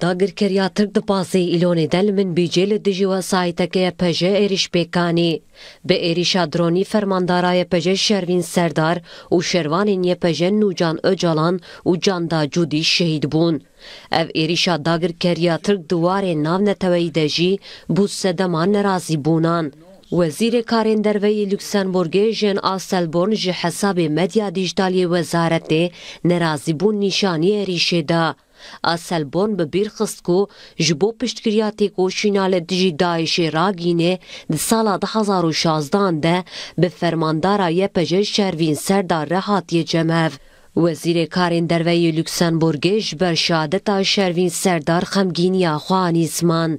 دا گرکریا ترک دپاسی ایلونی دل من بیجیل دجی و سایتکه پجه ایریش پیکانی به ایریشا درونی فرماندارای پجه شروین سردار و شروانین یه پجه نوجان اجالان و جاندا جودی شهید بون ev êrişa dagirkeriya Tirk diwarê e nav neteweyî de jî bû sedeman nerazî bûnan. Wezîrê Karên Derveyî Lüksemburgê Jên Aselborn ji hesabê medya dîjitaliyê wezaretê nerazîbûn nîşanî êrişê da. Aselbon bi Bîrxistgo ji bo piştgiriya têkoşîna li dijî Daişê ragîne di sala 2016 de bi fermandara YPJ Şervîn Serdar re hatiye cemhev. Wezîrê Karên Derveyê Lüksemburgê ji ber şehadeta Şervîn Serdar xemgîniya xwe anî ziman.